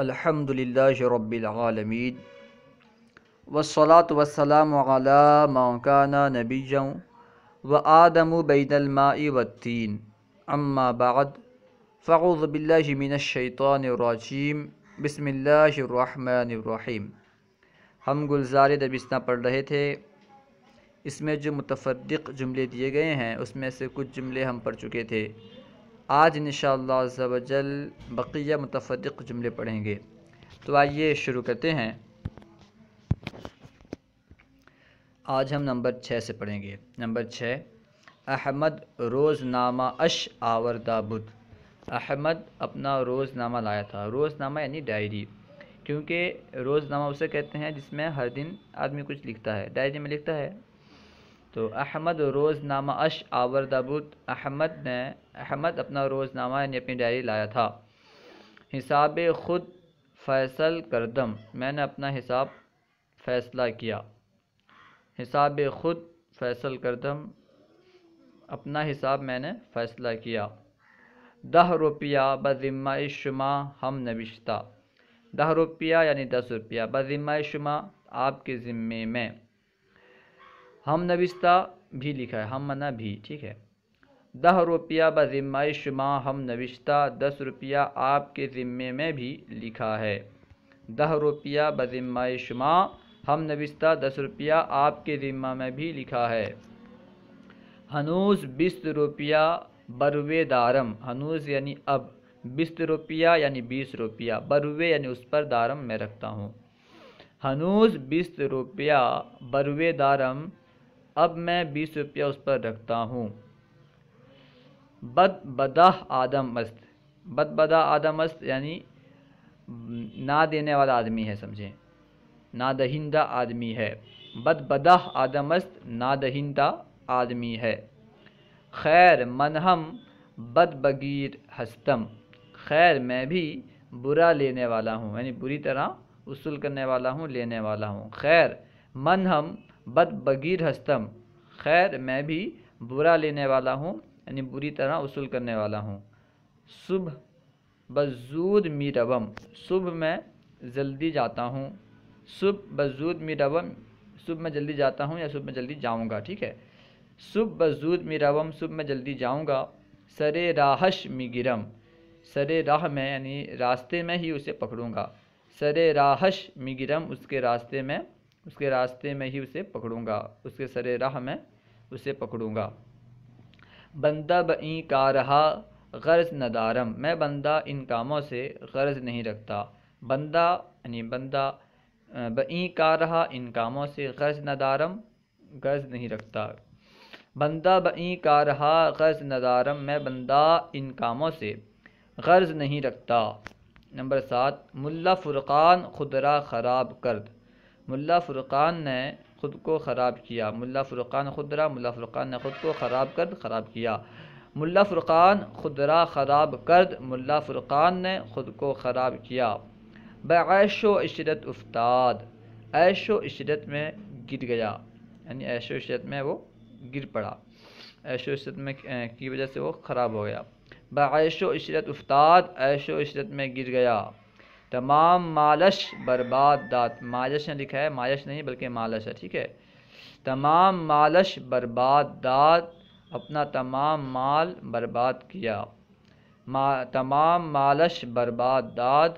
الحمد للہ رب العالمین والصلاة والسلام على ولی كان نبی و آدم و بین الماعی ودین امہ باغ فاغر زب اللہ شعیط الراچیم بسم اللہ الرحیم ہم گلزار بسنا پڑھ رہے تھے اس میں جو متفرق جملے دیے گئے ہیں اس میں سے کچھ جملے ہم پڑھ چکے تھے آج انشاءاللہ عز و جل بقیہ متفرق جملے پڑھیں گے تو آئیے شروع کرتے ہیں آج ہم نمبر چھ سے پڑھیں گے نمبر چھ احمد روز نامہ اش آوردہ بدھ احمد اپنا روز نامہ لایا تھا روز نامہ یعنی ڈائری کیونکہ روز نامہ اسے کہتے ہیں جس میں ہر دن آدمی کچھ لکھتا ہے ڈائری میں لکھتا ہے تو احمد روز نامہ اش آوردہ بدھ احمد نے احمد اپنا روز نامہ یعنی اپنی ڈائری لایا تھا حساب خود فیصل کردم میں نے اپنا حساب فیصلہ کیا حساب خود فیصل کردم اپنا حساب میں نے فیصلہ کیا دہ روپیہ بذمہ شما ہم نوشتہ دہ روپیہ یعنی دس روپیہ بذمہ شما آپ کے ذمے میں ہم نوشتہ بھی لکھا ہے ہم منع بھی ٹھیک ہے دہ روپیہ بذمہ شما ہم نوشتہ دس روپیہ آپ کے ذمہ میں بھی لکھا ہے دہ روپیہ بذمہ شما ہم نوشتہ دس روپیہ آپ کے ذمہ میں بھی لکھا ہے ہنوز بیست روپیہ بروے دارم ہنوز یعنی اب بیس روپیہ یعنی بیس روپیہ بروے یعنی اس پر دارم میں رکھتا ہوں ہنوز بیست روپیہ بروے دارم اب میں بیس روپیہ اس پر رکھتا ہوں بد بدہ آدم است بد بدہ آدم است یعنی نہ دینے والا آدمی ہے سمجھیں نہ دہندہ آدمی ہے بد بدہ آدم است نہ دہندہ آدمی ہے خیر منہم بد بگیر ہستم خیر میں بھی برا لینے والا ہوں یعنی بری طرح اصول کرنے والا ہوں لینے والا ہوں خیر منہم ہم بد بگیر ہستم خیر میں بھی برا لینے والا ہوں یعنی بری طرح اصول کرنے والا ہوں صبح بزود می روم صبح میں جلدی جاتا ہوں صبح بزود می روم صبح میں جلدی جاتا ہوں یا صبح میں جلدی جاؤں گا ٹھیک ہے صبح بزود می روم صبح میں جلدی جاؤں گا سر راہش می گرم سر راہ میں یعنی راستے میں ہی اسے پکڑوں گا سر راہش می گرم اس کے راستے میں اس کے راستے میں ہی اسے پکڑوں گا اس کے سرے راہ میں اسے پکڑوں گا بندہ بئیں کا رہا غرض ندارم میں بندہ ان کاموں سے غرض نہیں رکھتا بندہ یعنی بندہ بئیں کا رہا ان کاموں سے غرض ندارم غرض نہیں رکھتا بندہ بئیں کا رہا غرض ندارم میں بندہ ان کاموں سے غرض نہیں رکھتا نمبر سات ملا فرقان خدرا خراب کرد ملا فرقان نے خود کو خراب کیا ملا فرقان خدرا ملا فرقان نے خود کو خراب کرد خراب کیا ملا فرقان خدرا خراب کرد ملا فرقان نے خود کو خراب کیا بعیش و عشرت افتاد عیش و عشرت میں گر گیا یعنی عیش و عشرت میں وہ گر پڑا عیش و عشرت میں کی وجہ سے وہ خراب ہو گیا بعیش و عشرت افتاد عیش و عشرت میں گر گیا تمام مالش برباد داد مالش نے لکھا ہے مالش نہیں بلکہ مالش ہے ٹھیک ہے تمام مالش برباد داد اپنا تمام مال برباد کیا تمام مالش برباد داد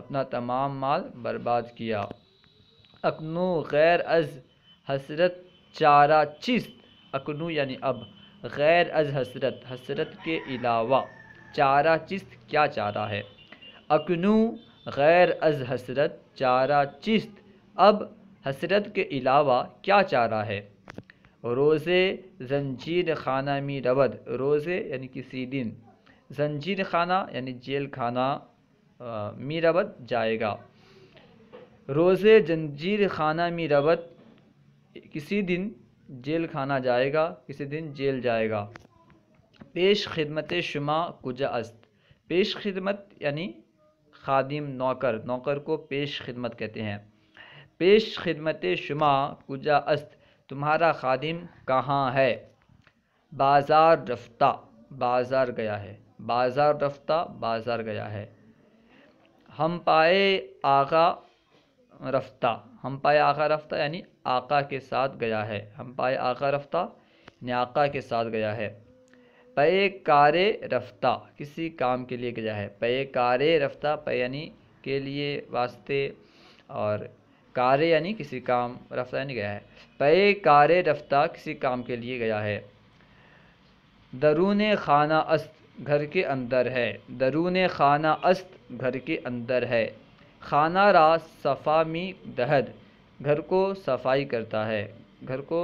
اپنا تمام مال برباد کیا اکنو غیر از حسرت چارہ چیز اکنو یعنی اب غیر از حسرت حسرت کے علاوہ چارہ چیز کیا چارہ ہے اکنو غیر از حسرت چارہ چست اب حسرت کے علاوہ کیا چارہ ہے روزے زنجیر خانہ می رود روزے یعنی کسی دن زنجیر خانہ یعنی جیل خانہ می رود جائے گا روزے زنجیر خانہ می رود کسی دن جیل خانہ جائے گا کسی دن جیل جائے گا پیش خدمت شما کجا است پیش خدمت یعنی خادم نوکر نوکر کو پیش خدمت کہتے ہیں پیش خدمت شما کجا است تمہارا خادم کہاں ہے بازار رفتہ بازار گیا ہے بازار رفتہ بازار گیا ہے ہم پائے آغا رفتہ ہم پائے آغا رفتہ یعنی آقا کے ساتھ گیا ہے ہم پائے آغا رفتہ یعنی آقا کے ساتھ گیا ہے پے کار رفتہ کسی کام کے لیے گیا ہے پے کار رفتہ پے یعنی کے لیے واسطے اور کار یعنی کسی کام رفتہ یعنی گیا ہے پے کار رفتہ کسی کام کے لیے گیا ہے درون خانہ است گھر کے اندر ہے درون خانہ است گھر کے اندر ہے خانہ را صفامی دہد گھر کو صفائی کرتا ہے گھر کو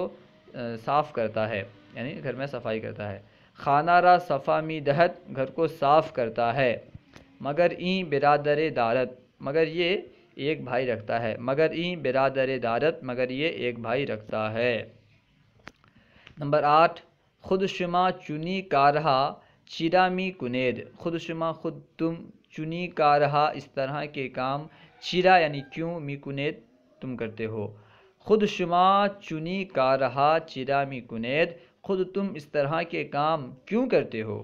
صاف کرتا ہے یعنی گھر میں صفائی کرتا ہے خانہ را صفا می دہت گھر کو صاف کرتا ہے مگر این برادر دارت مگر یہ ایک بھائی رکھتا ہے مگر این برادر دارت مگر یہ ایک بھائی رکھتا ہے نمبر آٹھ خود شما چنی کا رہا چیرا می کنید خود شما خود تم چنی کا رہا اس طرح کے کام چیرا یعنی کیوں می کنید تم کرتے ہو خود شما چنی کا رہا چیرا می کنید خود تم اس طرح کے کام کیوں کرتے ہو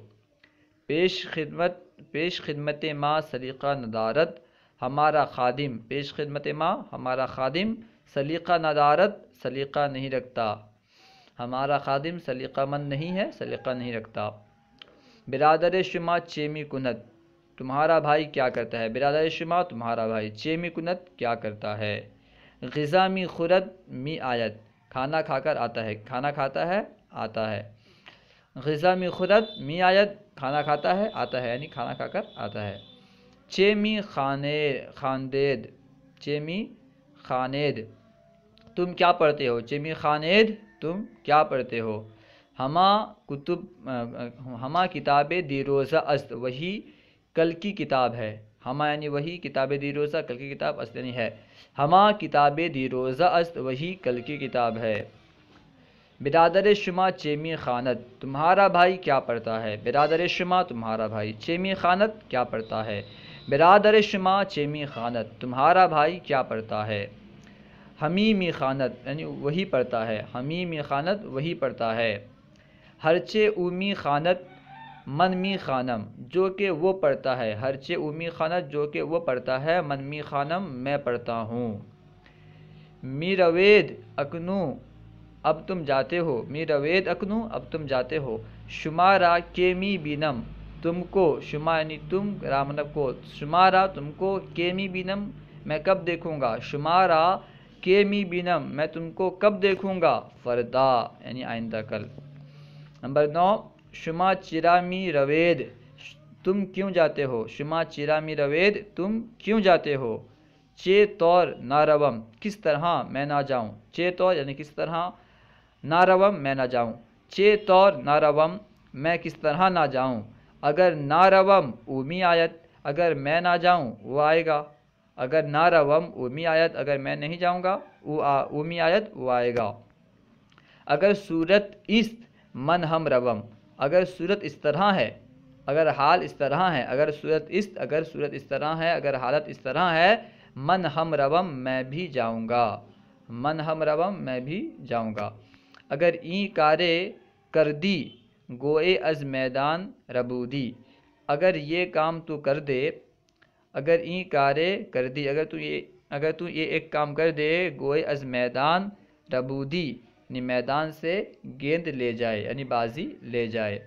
پیش خدمت پیش خدمت ماں سلیقہ ندارت ہمارا خادم پیش خدمت ماں ہمارا خادم سلیقہ ندارت سلیقہ نہیں رکھتا ہمارا خادم سلیقہ مند نہیں ہے سلیقہ نہیں رکھتا برادر شما چیمی کنت تمہارا بھائی کیا کرتا ہے برادر شما تمہارا بھائی چیمی کنت کیا کرتا ہے غذا می خرد می آیت کھانا کھا کر آتا ہے کھانا کھاتا ہے آتا ہے غذا میں می آیت کھانا کھاتا ہے آتا ہے یعنی کھانا کھا کر آتا ہے چے می خانے خاندید می خانید تم کیا پڑھتے ہو می خانید تم کیا پڑھتے ہو ہما کتب ہما کتاب دی روزہ است وہی کل کی کتاب ہے ہما یعنی وہی کتاب دی روزہ کل کی کتاب است یعنی ہے ہما کتاب دی روزہ است وہی کل کی کتاب ہے برادر شما چیمی خانت تمہارا بھائی کیا پڑھتا ہے برادر شما تمہارا بھائی چیمی خانت کیا پڑھتا ہے برادر شما چیمی خانت تمہارا بھائی کیا پڑھتا ہے حمیمی خانت یعنی وہی پڑھتا ہے حمیمی خانت وہی پڑھتا ہے ہرچے اومی خانت منمی خانم جو کہ وہ پڑھتا ہے ہرچے اومی خانت جو کہ وہ پڑھتا ہے منمی خانم میں پڑھتا ہوں میراوید اکنو اب تم جاتے ہو می روید اکنو اب تم جاتے ہو شمارا کیمی بینم تم کو شما یعنی تم رامنب کو شمارا تم کو کیمی بینم میں کب دیکھوں گا شمارا کیمی بینم میں تم کو کب دیکھوں گا فردا یعنی آئندہ کل نمبر نو شما چرا می روید تم کیوں جاتے ہو شما چرا می روید تم کیوں جاتے ہو چے طور نہ روم کس طرح میں نہ جاؤں چے طور یعنی کس طرح نہ روم میں نہ جاؤں چے طور نہ روم میں کس طرح نہ جاؤں اگر ناروم روم آیت اگر میں نہ جاؤں وہ آئے گا اگر ناروم روم آیت اگر میں نہیں جاؤں گا وہ آیت وہ آئے گا اگر صورت است من ہم روم اگر صورت اس طرح ہے اگر حال اس طرح ہے اگر صورت است اگر صورت اس طرح ہے اگر حالت اس طرح ہے من ہم روم میں بھی جاؤں گا من ہم روم میں بھی جاؤں گا اگر این کارے کر دی گوئے از میدان ربودی اگر یہ کام تو کر دے اگر این کارے کر دی اگر تو یہ اگر تو یہ ایک کام کر دے گوئے از میدان ربودی یعنی میدان سے گیند لے جائے یعنی بازی لے جائے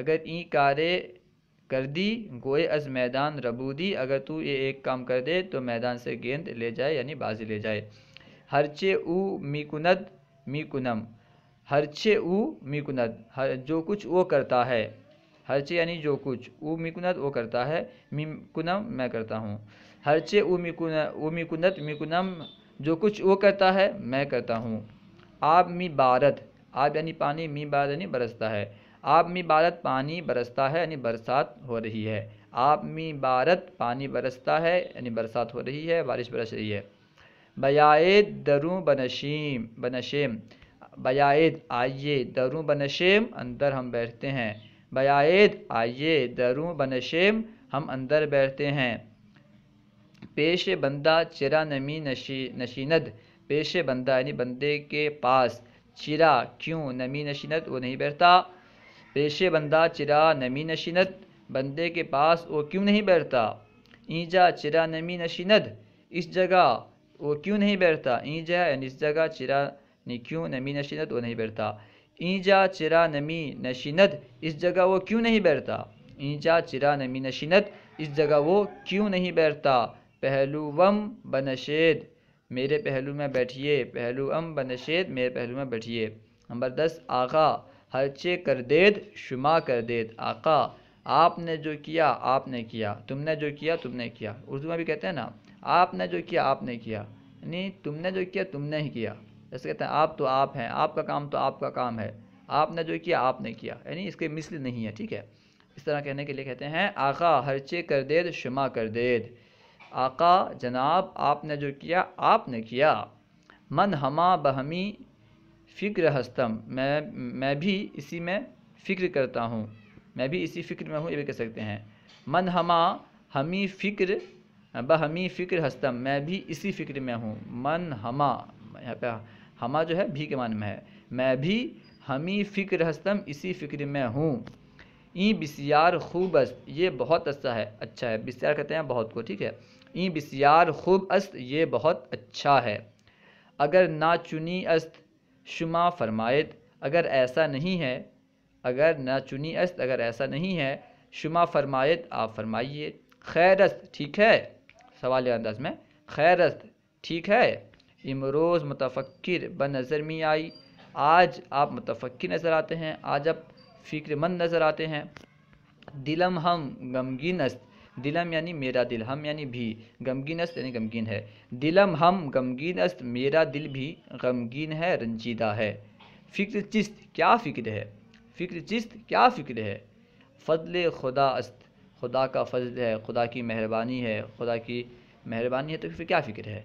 اگر این کارے کر دی گوئے از میدان ربودی اگر تو یہ ایک کام کر دے تو میدان سے گیند لے جائے یعنی بازی لے جائے ہرچے او می کند می کنم ہر او میکنت ہر جو کچھ وہ کرتا ہے ہر یعنی جو کچھ او میکنت وہ کرتا ہے میکنم میں کرتا ہوں ہر او میکن او میکنت میکنم جو کچھ وہ کرتا ہے میں کرتا ہوں آپ می بارت آب یعنی پانی می بارت یعنی برستا ہے آپ می بارت پانی برستا ہے یعنی برسات ہو رہی ہے آپ بارت پانی برستا ہے یعنی برسات ہو رہی ہے بارش برس رہی ہے بیائے دروں بنشیم بنشیم بیاید آئیے دروں بنشیم اندر ہم بیٹھتے ہیں بیاید آئیے دروں بنشیم ہم اندر بیٹھتے ہیں پیش بندہ چرا نمی نشیند پیش بندہ یعنی بندے کے پاس چرا کیوں نمی نشینت وہ نہیں بیٹھتا پیش بندہ چرا نمی نشینت بندے کے پاس وہ کیوں نہیں بیٹھتا اینجا چرا نمی نشیند اس جگہ وہ کیوں نہیں بیٹھتا اینجا یعنی اس جگہ چرا نہیں کیوں نمی نشینت وہ نہیں بیٹھتا اینجا چرا نمی نشینت اس جگہ وہ کیوں نہیں بیٹھتا اینجا چرا نمی نشینت اس جگہ وہ کیوں نہیں بیٹھتا پہلو وم بنشید میرے پہلو میں بیٹھیے پہلو ام بنشید میرے پہلو میں بیٹھیے نمبر دس آقا ہر کر دید شما کر دید آقا آپ نے جو کیا آپ نے کیا تم نے جو کیا تم نے کیا اردو میں بھی کہتے ہیں نا آپ نے جو کیا آپ نے کیا یعنی تم نے جو کیا تم نے ہی کیا جیسے کہتے ہیں آپ تو آپ ہیں آپ کا کام تو آپ کا کام ہے آپ نے جو کیا آپ نے کیا یعنی اس کے مثل نہیں ہے ٹھیک ہے اس طرح کہنے کے لیے کہتے ہیں آقا ہرچے کر دید شما کر دید آقا جناب آپ نے جو کیا آپ نے کیا من ہما بہمی فکر ہستم میں میں بھی اسی میں فکر کرتا ہوں میں بھی اسی فکر میں ہوں یہ بھی کہہ سکتے ہیں من ہما ہمی فکر بہمی فکر ہستم میں بھی اسی فکر میں ہوں من ہما پہ ہما جو ہے بھی کے معنی میں ہے میں بھی ہمی فکر ہستم اسی فکر میں ہوں این بسیار خوب است یہ بہت اچھا ہے اچھا ہے بسیار کہتے ہیں بہت کو ٹھیک ہے این بسیار خوب است یہ بہت اچھا ہے اگر چنی است شما فرمایت اگر ایسا نہیں ہے اگر نہ چنی است اگر ایسا نہیں ہے شما فرمایت آپ فرمائیے خیر است ٹھیک ہے سوال یہ انداز میں خیر است ٹھیک ہے امروز متفکر بن نظر میں آئی آج آپ متفکر نظر آتے ہیں آج آپ فکر مند نظر آتے ہیں دلم ہم غمگین است دلم یعنی میرا دل ہم یعنی بھی است یعنی غمگین ہے دلم ہم غمگین است میرا دل بھی غمگین ہے رنجیدہ ہے فکر چست کیا فکر ہے فکر چست کیا فکر ہے فضل خدا است خدا کا فضل ہے خدا کی مہربانی ہے خدا کی مہربانی ہے تو پھر کیا فکر ہے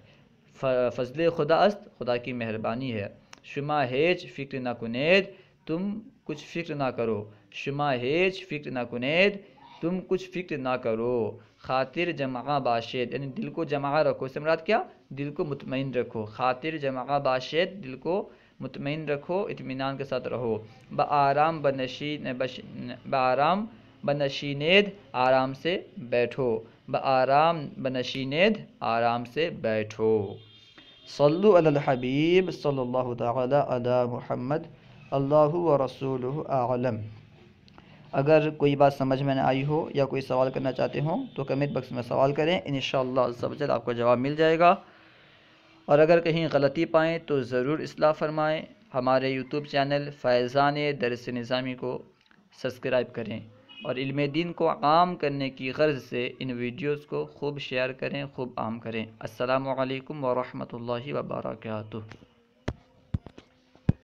فضل خدا است خدا کی مہربانی ہے شما ہیچ فکر نہ کنید تم کچھ فکر نہ کرو شما ہیچ فکر نہ کنید تم کچھ فکر نہ کرو خاطر جمع باشد یعنی دل کو جمع رکھو اس مراد کیا دل کو مطمئن رکھو خاطر جمع باشد دل کو مطمئن رکھو اطمینان کے ساتھ رہو با آرام ب نشین آرام بنشینید آرام سے بیٹھو بآرام آرام آرام سے بیٹھو صلو علی الحبیب صلی اللہ تعالی علی محمد اللہ و رسول عالم اگر کوئی بات سمجھ میں نہ آئی ہو یا کوئی سوال کرنا چاہتے ہوں تو کمنٹ بکس میں سوال کریں انشاءاللہ عز اللہ جل آپ کو جواب مل جائے گا اور اگر کہیں غلطی پائیں تو ضرور اصلاح فرمائیں ہمارے یوٹیوب چینل فیضان درس نظامی کو سبسکرائب کریں اور علم دین کو عام کرنے کی غرض سے ان ویڈیوز کو خوب شیئر کریں خوب عام کریں السلام علیکم ورحمۃ اللہ وبرکاتہ